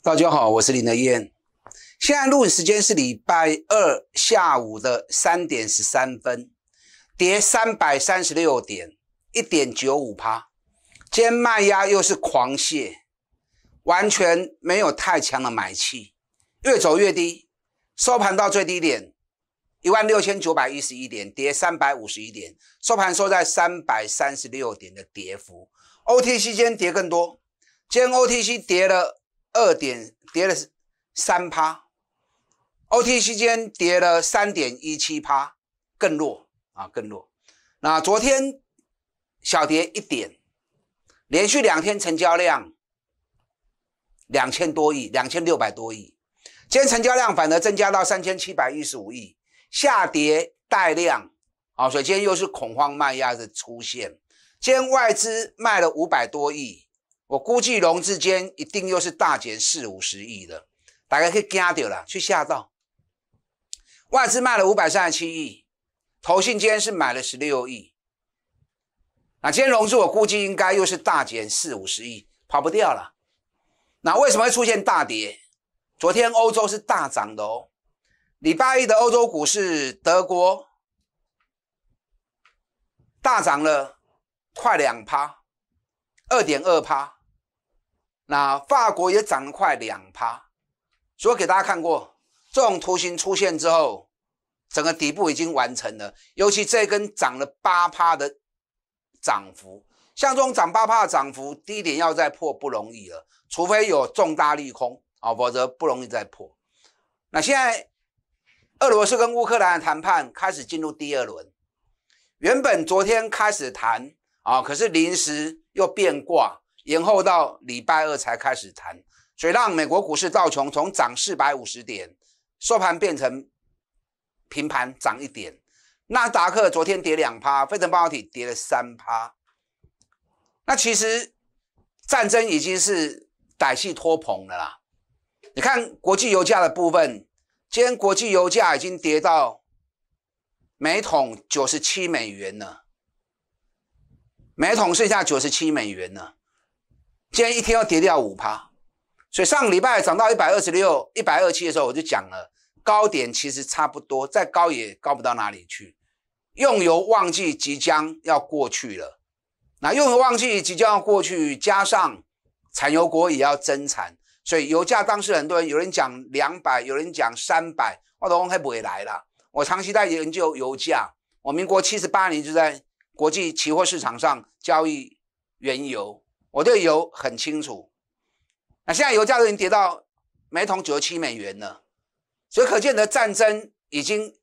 大家好，我是林德燕。现在录影时间是礼拜二下午的三点十三分，跌三百三十六点，一点九五趴。今天卖压又是狂泻，完全没有太强的买气，越走越低，收盘到最低点一万六千九百一十一点，跌三百五十一点，收盘收在三百三十六点的跌幅。OTC 间跌更多，今天 OTC 跌了。二点跌了三趴，OTC 间跌了三点一七趴，更弱啊，更弱。那昨天小跌一点，连续两天成交量两千多亿，两千六百多亿，今天成交量反而增加到三千七百一十五亿，下跌带量啊，所以今天又是恐慌卖压的出现。今天外资卖了五百多亿。我估计融资间一定又是大减四五十亿了，大家去惊掉了，去吓到。外资卖了五百三十七亿，投信间是买了十六亿。那今天融资我估计应该又是大减四五十亿，跑不掉了。那为什么会出现大跌？昨天欧洲是大涨的哦，礼拜一的欧洲股市德国大涨了快两趴，二点二趴。那法国也涨了快两趴，所以给大家看过这种图形出现之后，整个底部已经完成了。尤其这根涨了八趴的涨幅，像这种涨八趴的涨幅，低点要再破不容易了，除非有重大利空啊，否则不容易再破。那现在俄罗斯跟乌克兰的谈判开始进入第二轮，原本昨天开始谈啊，可是临时又变卦。延后到礼拜二才开始谈，所以让美国股市造穷，从涨四百五十点收盘变成平盘涨一点。纳达克昨天跌两趴，非诚半导体跌了三趴。那其实战争已经是歹戏拖棚了啦。你看国际油价的部分，今天国际油价已经跌到每桶九十七美元了，每桶剩下九十七美元了。今天一天要跌掉五趴，所以上个礼拜涨到一百二十六、一百二七的时候，我就讲了，高点其实差不多，再高也高不到哪里去。用油旺季即将要过去了，那用油旺季即将要过去，加上产油国也要增产，所以油价当时很多人有人讲两百，有人讲三百，我都还不回来了。我长期在研究油价，我民国七十八年就在国际期货市场上交易原油。我对油很清楚，那现在油价都已经跌到每桶九十七美元了，所以可见的战争已经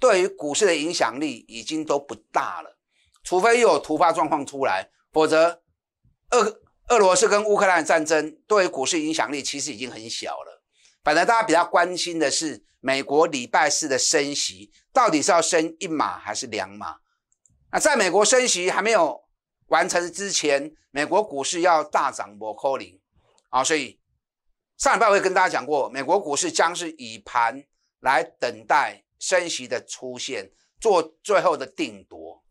对于股市的影响力已经都不大了，除非又有突发状况出来，否则俄俄罗斯跟乌克兰的战争对股市影响力其实已经很小了。本来大家比较关心的是美国礼拜四的升息，到底是要升一码还是两码？那在美国升息还没有。完成之前，美国股市要大涨扣零，啊，所以上礼拜我也跟大家讲过，美国股市将是以盘来等待升息的出现，做最后的定夺。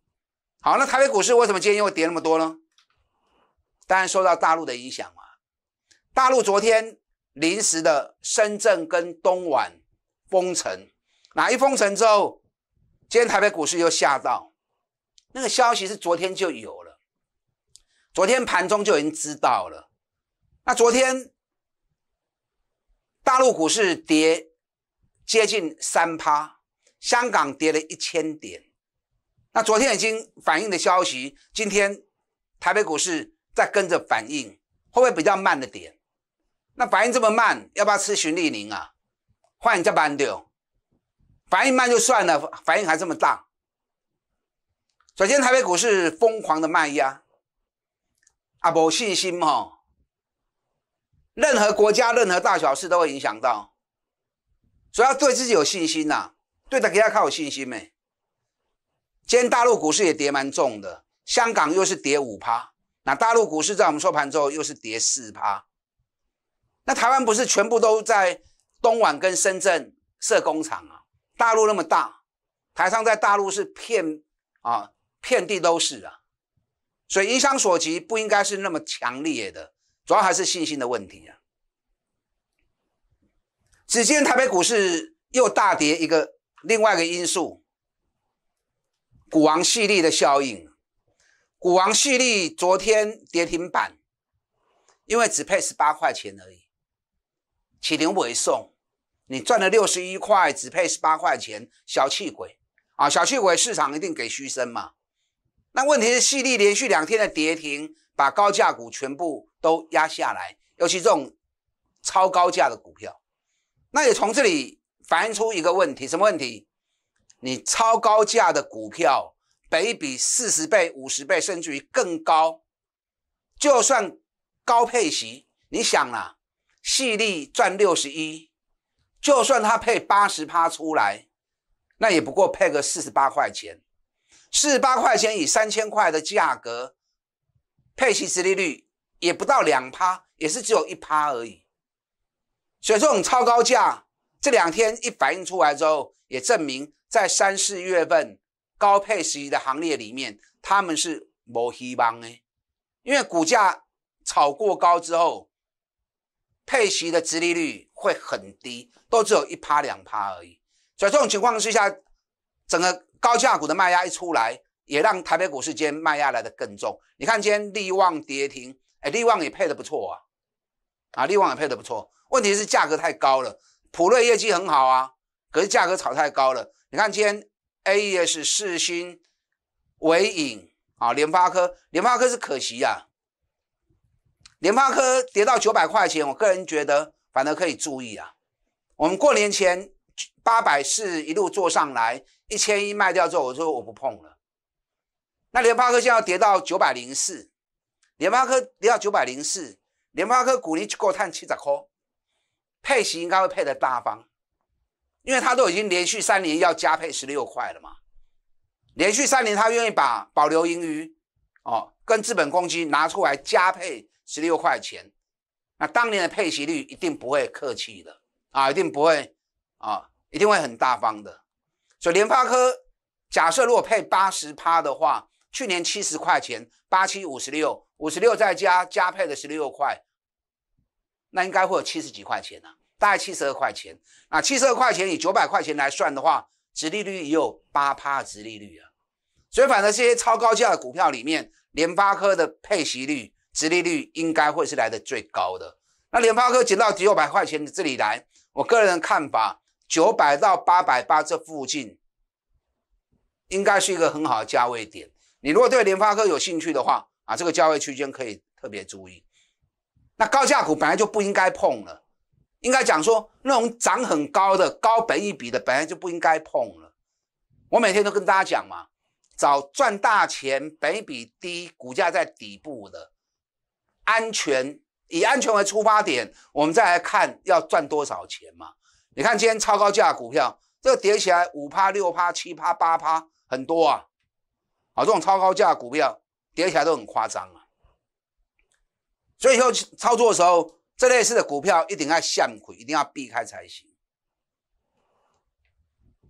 好，那台北股市为什么今天又跌那么多呢？当然受到大陆的影响嘛。大陆昨天临时的深圳跟东莞封城，哪一封城之后，今天台北股市又下到。那个消息是昨天就有。昨天盘中就已经知道了。那昨天大陆股市跌接近三趴，香港跌了一千点。那昨天已经反映的消息，今天台北股市在跟着反应，会不会比较慢的点？那反应这么慢，要不要吃荀立宁啊？换一家班掉，反应慢就算了，反应还这么大。首先，台北股市疯狂的卖压。啊，无信心嘛！任何国家、任何大小事都会影响到，所以要对自己有信心呐，对大家要有信心呗。今天大陆股市也跌蛮重的，香港又是跌五趴，那大陆股市在我们收盘之后又是跌四趴，那台湾不是全部都在东莞跟深圳设工厂啊？大陆那么大，台商在大陆是遍啊遍地都是啊。所以影响所及不应该是那么强烈的主要还是信心的问题啊！只见台北股市又大跌一个，另外一个因素，股王系力的效应。股王系力昨天跌停板，因为只配十八块钱而已，起牛尾送，你赚了六十一块，只配十八块钱，小气鬼啊！小气鬼，市场一定给嘘声嘛！那问题是，细利连续两天的跌停，把高价股全部都压下来，尤其这种超高价的股票，那也从这里反映出一个问题：什么问题？你超高价的股票，北比四十倍、五十倍甚至于更高，就算高配息，你想啦，细利赚六十一，就算它配八十趴出来，那也不过配个四十八块钱。四八块钱以三千块的价格，配息殖利率也不到两趴，也是只有一趴而已。所以这种超高价这两天一反映出来之后，也证明在三四月份高配息的行列里面，他们是没希望的，因为股价炒过高之后，配息的殖利率会很低，都只有一趴两趴而已。所以这种情况之下，整个。高价股的卖压一出来，也让台北股市间卖压来的更重。你看今天力旺跌停，哎，力旺也配的不错啊，啊，力旺也配的不错。问题是价格太高了。普瑞业绩很好啊，可是价格炒太高了。你看今天 AES、世新、伟影啊，联发科，联发科是可惜啊，联发科跌到九百块钱，我个人觉得反而可以注意啊。我们过年前。八百四一路做上来，一千一卖掉之后，我说我不碰了。那联发科现在要跌到九百零四，联发科跌到九百零四，联发科股龄够碳七十颗，配息应该会配的大方，因为它都已经连续三年要加配十六块了嘛。连续三年，他愿意把保留盈余哦跟资本公积拿出来加配十六块钱，那当年的配息率一定不会客气的啊，一定不会。啊，一定会很大方的。所以联发科假设如果配八十趴的话，去年七十块钱，八七五十六，五十六再加加配的十六块，那应该会有七十几块钱呢，大概七十二块钱。那七十二块钱以九百块钱来算的话，殖利率也有八趴殖利率啊。所以反正这些超高价的股票里面，联发科的配息率、殖利率应该会是来的最高的。那联发科减到九百块钱，这里来，我个人的看法。九百到八百八这附近，应该是一个很好的价位点。你如果对联发科有兴趣的话，啊，这个价位区间可以特别注意。那高价股本来就不应该碰了，应该讲说那种涨很高的、高本一比的，本来就不应该碰了。我每天都跟大家讲嘛，找赚大钱、一比低、股价在底部的，安全以安全为出发点，我们再来看要赚多少钱嘛。你看，今天超高价股票，这个跌起来五趴、六趴、七趴、八趴，很多啊！啊，这种超高价股票跌起来都很夸张啊。所以以后操作的时候，这类似的股票一定要向回，一定要避开才行。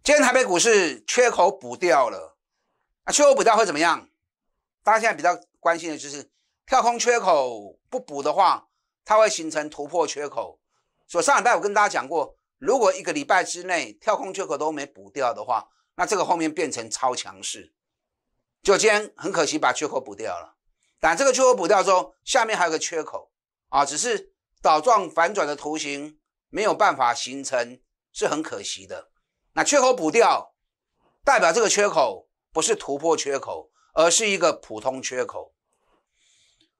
今天台北股市缺口补掉了，那缺口补掉会怎么样？大家现在比较关心的就是跳空缺口不补的话，它会形成突破缺口。所以上礼拜我跟大家讲过。如果一个礼拜之内跳空缺口都没补掉的话，那这个后面变成超强势。就今天很可惜把缺口补掉了，但这个缺口补掉之后，下面还有个缺口啊，只是倒状反转的图形没有办法形成，是很可惜的。那缺口补掉，代表这个缺口不是突破缺口，而是一个普通缺口。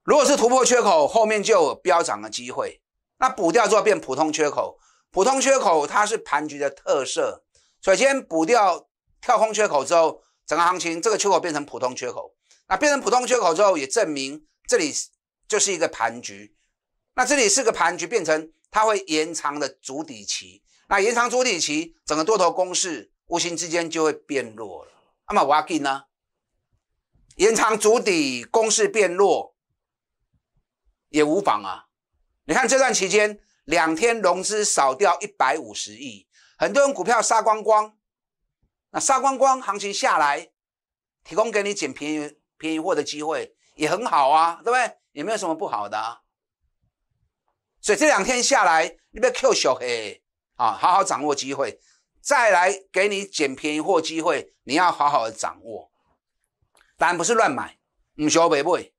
如果是突破缺口，后面就有飙涨的机会。那补掉之后变普通缺口。普通缺口它是盘局的特色，所以先补掉跳空缺口之后，整个行情这个缺口变成普通缺口，那变成普通缺口之后也证明这里就是一个盘局，那这里是个盘局变成它会延长的主底期，那延长主底期整个多头攻势无形之间就会变弱了。那么 Viking 呢？延长主底攻势变弱也无妨啊，你看这段期间。两天融资少掉一百五十亿，很多人股票杀光光，那杀光光行情下来，提供给你捡便宜便宜货的机会也很好啊，对不对？也没有什么不好的，所以这两天下来，你不要 Q 小黑啊，好好掌握机会，再来给你捡便宜货机会，你要好好的掌握，当然不是乱买，唔少不买。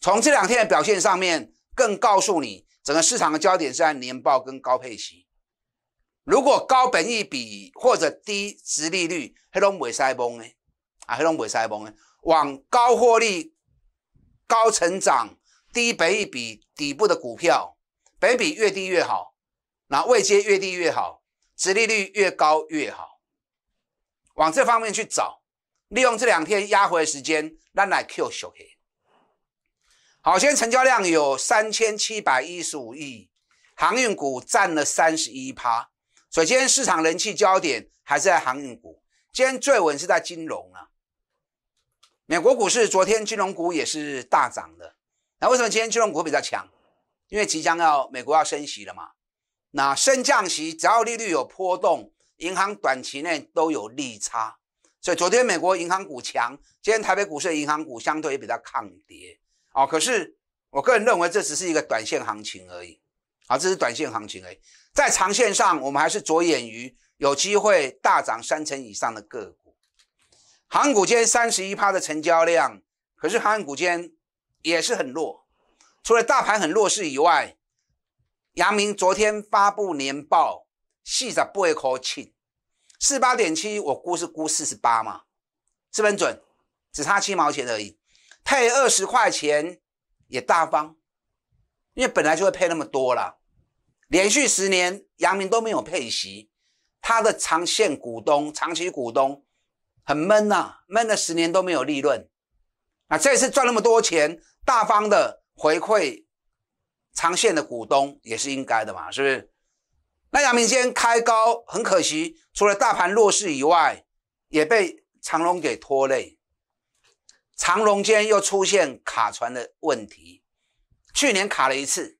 从这两天的表现上面，更告诉你。整个市场的焦点是按年报跟高配息。如果高本益比或者低殖利率，黑龙不塞崩呢？啊，黑龙不塞崩呢？往高获利、高成长、低本益比底部的股票，本比越低越好，那未接越低越好，殖利率越高越好。往这方面去找，利用这两天压回的时间，让来 Q 小黑。好，今天成交量有三千七百一十五亿，航运股占了三十一趴。所以今天市场人气焦点还是在航运股。今天最稳是在金融了。美国股市昨天金融股也是大涨的。那为什么今天金融股比较强？因为即将要美国要升息了嘛。那升降息只要利率有波动，银行短期内都有利差。所以昨天美国银行股强，今天台北股市的银行股相对也比较抗跌。哦，可是我个人认为这只是一个短线行情而已。啊，这是短线行情而已。在长线上我们还是着眼于有机会大涨三成以上的个股。港股间三十一趴的成交量，可是港股间也是很弱，除了大盘很弱势以外，阳明昨天发布年报四十八口七，四八点七，我估是估四十八嘛，是不是准？只差七毛钱而已。配二十块钱也大方，因为本来就会配那么多了。连续十年，阳明都没有配息，他的长线股东、长期股东很闷呐，闷了十年都没有利润。那这次赚那么多钱，大方的回馈长线的股东也是应该的嘛，是不是？那杨明今天开高很可惜，除了大盘弱势以外，也被长龙给拖累。长隆间又出现卡船的问题，去年卡了一次，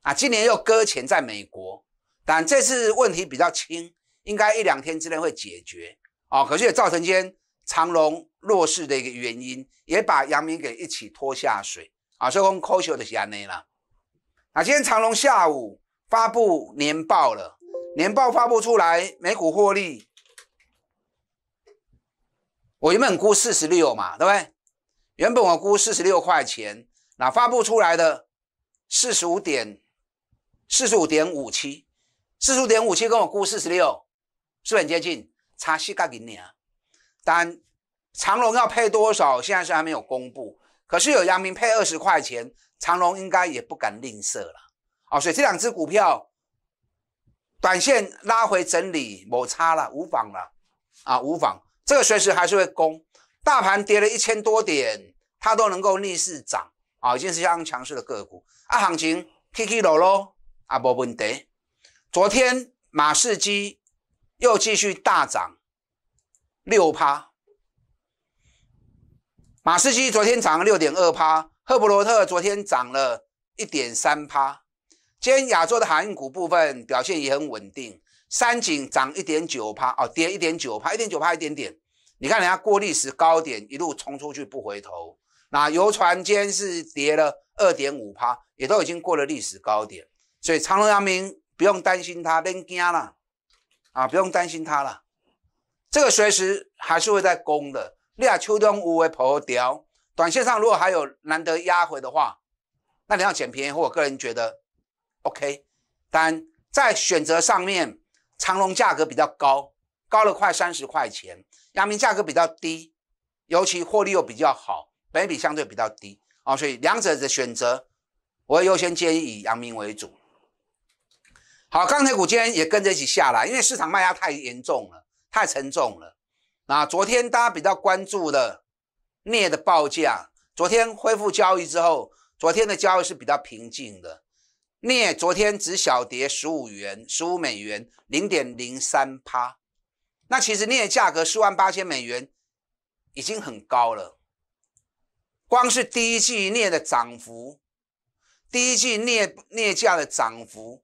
啊，今年又搁浅在美国，但这次问题比较轻，应该一两天之内会解决，哦，可是也造成间长隆弱势的一个原因，也把阳明给一起拖下水，啊，所以讲 k o s 的 o 的阳明了，啊，今天长隆下午发布年报了，年报发布出来，美股获利，我原本估四十六嘛，对不对？原本我估四十六块钱，那发布出来的四十五点四十五点五七，四十五点五七跟我估四十六是不是很接近？差息咖零年。啊。但长隆要配多少，现在是还没有公布。可是有阳明配二十块钱，长隆应该也不敢吝啬了啊。所以这两只股票短线拉回整理，抹擦了无妨了啊，无妨。这个随时还是会攻。大盘跌了一千多点，它都能够逆势涨啊，已经是相当强势的个股啊。行情起起落落啊，无问题。昨天马士基又继续大涨六趴，马士基昨天涨了六点二趴，赫伯罗特昨天涨了一点三趴。今天亚洲的韩股部分表现也很稳定，三井涨一点九趴哦，跌一点九趴，一点九趴一点点。你看人家过历史高点一路冲出去不回头，那游船今天是跌了二点五趴，也都已经过了历史高点，所以长隆、阳明不用担心它扔惊了啊，不用担心它了，这个随时还是会在攻的。立秋冬无为破掉，短线上如果还有难得压回的话，那你要捡便宜。我个人觉得 OK，但在选择上面，长隆价格比较高。高了快三十块钱，阳明价格比较低，尤其获利又比较好，本比相对比较低啊，所以两者的选择，我会优先建议以阳明为主。好，钢铁股今天也跟着一起下来，因为市场卖压太严重了，太沉重了。那昨天大家比较关注的镍的报价，昨天恢复交易之后，昨天的交易是比较平静的，镍昨天只小跌十五元，十五美元零点零三趴。那其实镍价格四万八千美元已经很高了，光是第一季镍的涨幅，第一季镍镍价的涨幅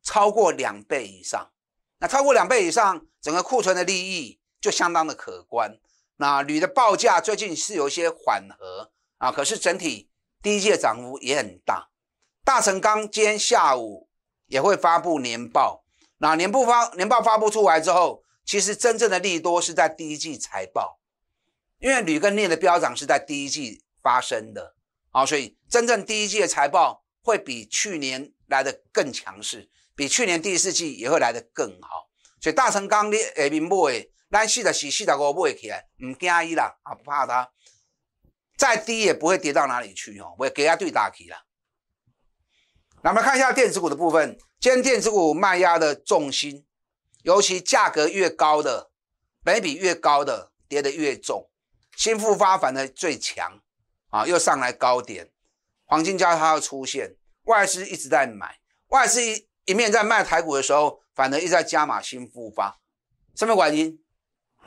超过两倍以上。那超过两倍以上，整个库存的利益就相当的可观。那铝的报价最近是有一些缓和啊，可是整体第一季的涨幅也很大。大成钢今天下午也会发布年报，那年报发年报发布出来之后。其实真正的利多是在第一季财报，因为铝跟镍的飙涨是在第一季发生的，啊，所以真正第一季的财报会比去年来的更强势，比去年第四季也会来的更好。所以大成钢镍下面博哎，那四十四、四的我买起来，唔惊伊啦，啊不怕它，再低也不会跌到哪里去哦，会给它对打起来。那么看一下电子股的部分，今天电子股卖压的重心。尤其价格越高的，北比越高的跌得越重，新复发反而最强啊，又上来高点。黄金交它又出现，外资一直在买，外资一一面在卖台股的时候，反而一直在加码新复发，什么原因？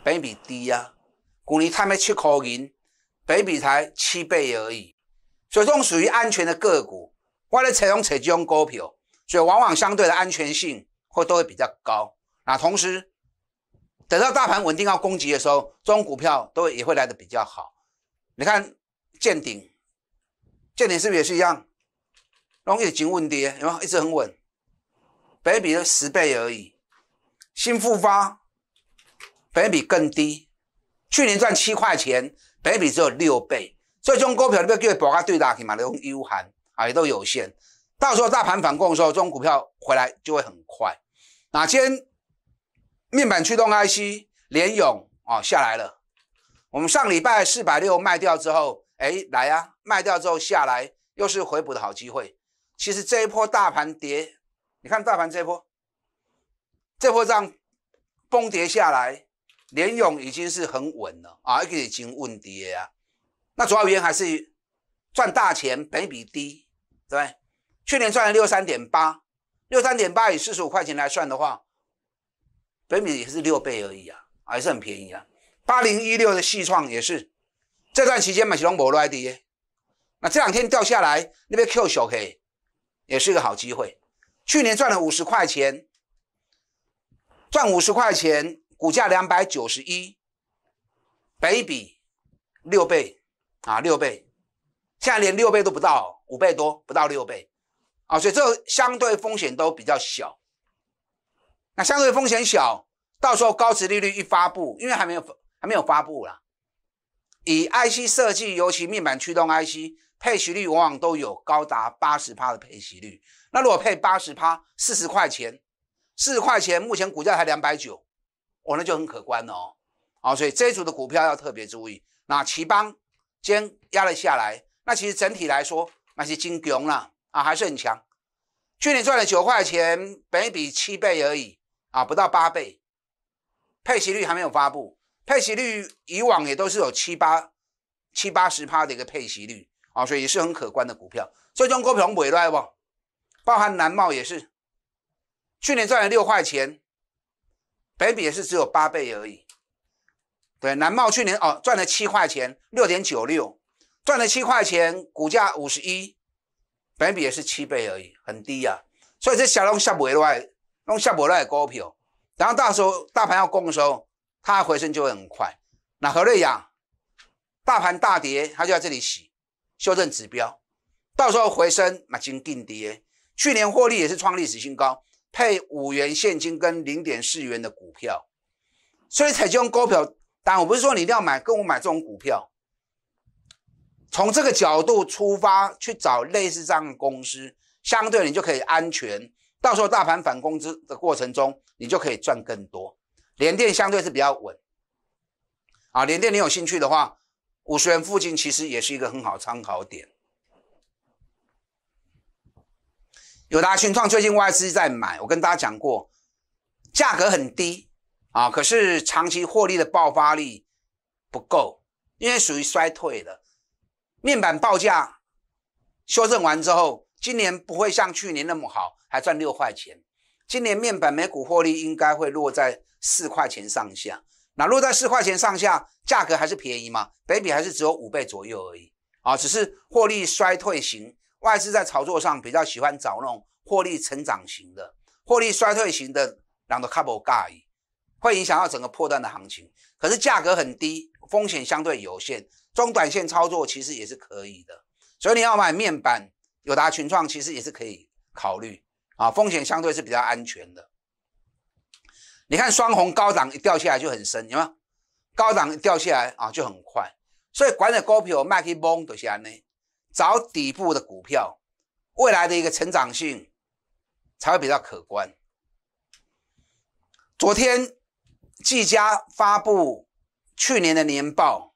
北比低呀，股利太卖七口银，北比才七倍而已。所以这种属于安全的个股，外来采用采用高票，所以往往相对的安全性会都会比较高。那同时，等到大盘稳定到攻击的时候，这种股票都也会来的比较好。你看，见顶，见顶是不是也是一样？容易已经稳跌，然么一直很稳，倍比的十倍而已。新复发倍比更低，去年赚七块钱，倍比只有六倍。所以中股票不要跟宝哥对打去嘛，这用 U 盘啊也都有限。到时候大盘反攻的时候，这种股票回来就会很快。哪天？面板驱动 IC 联勇啊下来了，我们上礼拜四百六卖掉之后，哎来啊卖掉之后下来又是回补的好机会。其实这一波大盘跌，你看大盘这波，这波这样崩跌下来，联勇已经是很稳了啊，已经稳跌啊。那主要原因还是赚大钱赔比低，对不对？去年赚了六三点八，六三点八以四十五块钱来算的话。北比也是六倍而已啊，还是很便宜啊。八零一六的细创也是，这段时间买起龙博罗 i d 那这两天掉下来，那边 Q 小 K，也是一个好机会。去年赚了五十块钱，赚五十块钱，股价两百九十一，北比六倍啊，六倍，现在连六倍都不到，五倍多不到六倍啊，所以这相对风险都比较小。那相对风险小，到时候高值利率一发布，因为还没有还没有发布啦。以 IC 设计，尤其面板驱动 IC 配息率往往都有高达八十趴的配息率。那如果配八十趴，四十块钱，四十块钱，目前股价才两百九，我那就很可观了哦。啊，所以这一组的股票要特别注意。那奇邦先压了下来，那其实整体来说，那是金融了啊，还是很强。去年赚了九块钱，本笔七倍而已。啊，不到八倍，配息率还没有发布。配息率以往也都是有七八、七八十趴的一个配息率啊，所以也是很可观的股票。所以中国平来不包含南茂也是，去年赚了六块钱，北比也是只有八倍而已。对，南茂去年哦赚了七块钱，六点九六赚了七块钱，股价五十一，本比也是七倍而已，很低呀。所以这小龙虾不来。用夏不来高票，然后到时候大盘要攻的时候，它回升就会很快。那何瑞雅，大盘大跌，它就在这里洗修正指标，到时候回升那金定跌。去年获利也是创历史新高，配五元现金跟零点四元的股票，所以才用高票。但我不是说你一定要买跟我买这种股票，从这个角度出发去找类似这样的公司，相对你就可以安全。到时候大盘反攻之的过程中，你就可以赚更多。联电相对是比较稳，啊，联电你有兴趣的话，五十元附近其实也是一个很好参考点。有达讯创最近外资在买，我跟大家讲过，价格很低啊，可是长期获利的爆发力不够，因为属于衰退的面板报价修正完之后。今年不会像去年那么好，还赚六块钱。今年面板每股获利应该会落在四块钱上下。那落在四块钱上下，价格还是便宜嘛？北比还是只有五倍左右而已。啊，只是获利衰退型，外资在炒作上比较喜欢找那种获利成长型的，获利衰退型的两的 couple guy，会影响到整个破断的行情。可是价格很低，风险相对有限，中短线操作其实也是可以的。所以你要买面板。友达群创其实也是可以考虑啊，风险相对是比较安全的。你看双红高档掉下来就很深，有没有？高档掉下来啊就很快，所以管理股票卖去崩都是安呢。找底部的股票，未来的一个成长性才会比较可观。昨天技嘉发布去年的年报，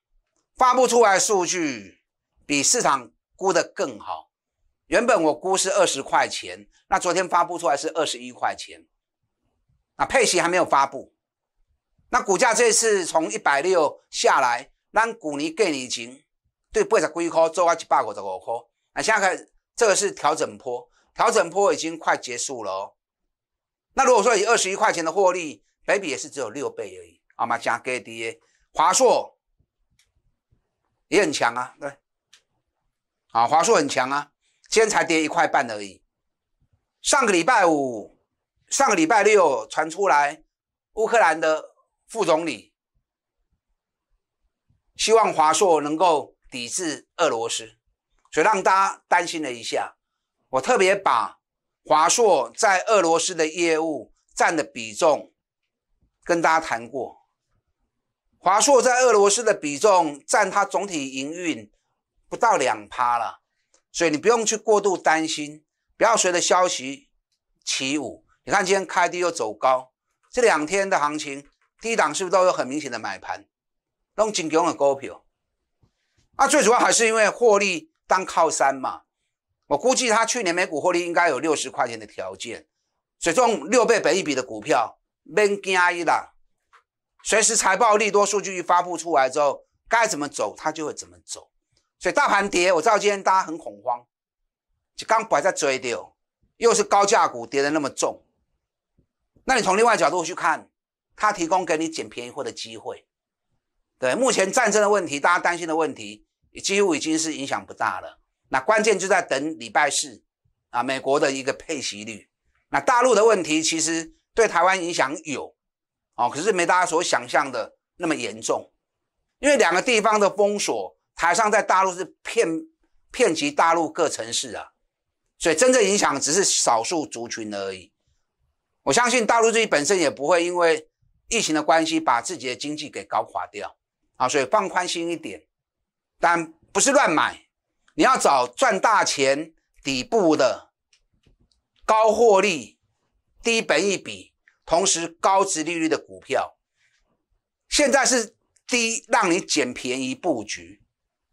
发布出来数据比市场估的更好。原本我估是二十块钱，那昨天发布出来是二十一块钱。啊，配息还没有发布。那股价这次从一百六下来，让股尼给你钱，对，八十几块做啊一百五十五块。啊，现在这个是调整坡，调整坡已经快结束了。那如果说以二十一块钱的获利，b y 也是只有六倍而已，吗？嘛真 d a 华硕也很强啊，对，啊，华硕很强啊。今天才跌一块半而已。上个礼拜五、上个礼拜六传出来，乌克兰的副总理希望华硕能够抵制俄罗斯，所以让大家担心了一下。我特别把华硕在俄罗斯的业务占的比重跟大家谈过，华硕在俄罗斯的比重占它总体营运不到两趴了。所以你不用去过度担心，不要随着消息起舞。你看今天开低又走高，这两天的行情低档是不是都有很明显的买盘？弄紧景的股票，啊，最主要还是因为获利当靠山嘛。我估计他去年每股获利应该有六十块钱的条件，所以这种六倍一比的股票，免惊啊！一啦，随时财报利多数据一发布出来之后，该怎么走它就会怎么走。所以大盘跌，我知道今天大家很恐慌，就刚摆在追跌，又是高价股跌得那么重。那你从另外角度去看，它提供给你捡便宜货的机会，对？目前战争的问题，大家担心的问题，几乎已经是影响不大了。那关键就在等礼拜四啊，美国的一个配息率。那大陆的问题其实对台湾影响有哦，可是没大家所想象的那么严重，因为两个地方的封锁。台上在大陆是骗骗及大陆各城市啊，所以真正影响只是少数族群而已。我相信大陆自己本身也不会因为疫情的关系把自己的经济给搞垮掉啊，所以放宽心一点，但不是乱买，你要找赚大钱、底部的高获利、低本益比，同时高值利率的股票。现在是低，让你捡便宜布局。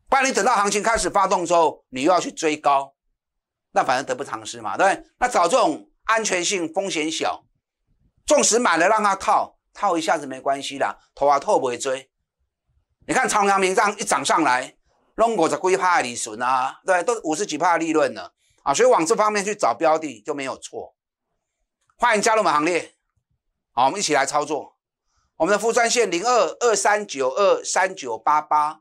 不然你等到行情开始发动之后，你又要去追高，那反正得不偿失嘛，对不对？那找这种安全性、风险小，纵使买了让它套，套一下子没关系的，头啊套不追。你看长阳明这样一涨上来，弄五十几帕利损啊，对，都五十几帕利润了啊，所以往这方面去找标的就没有错。欢迎加入我们行列，好，我们一起来操作。我们的副专线零二二三九二三九八八。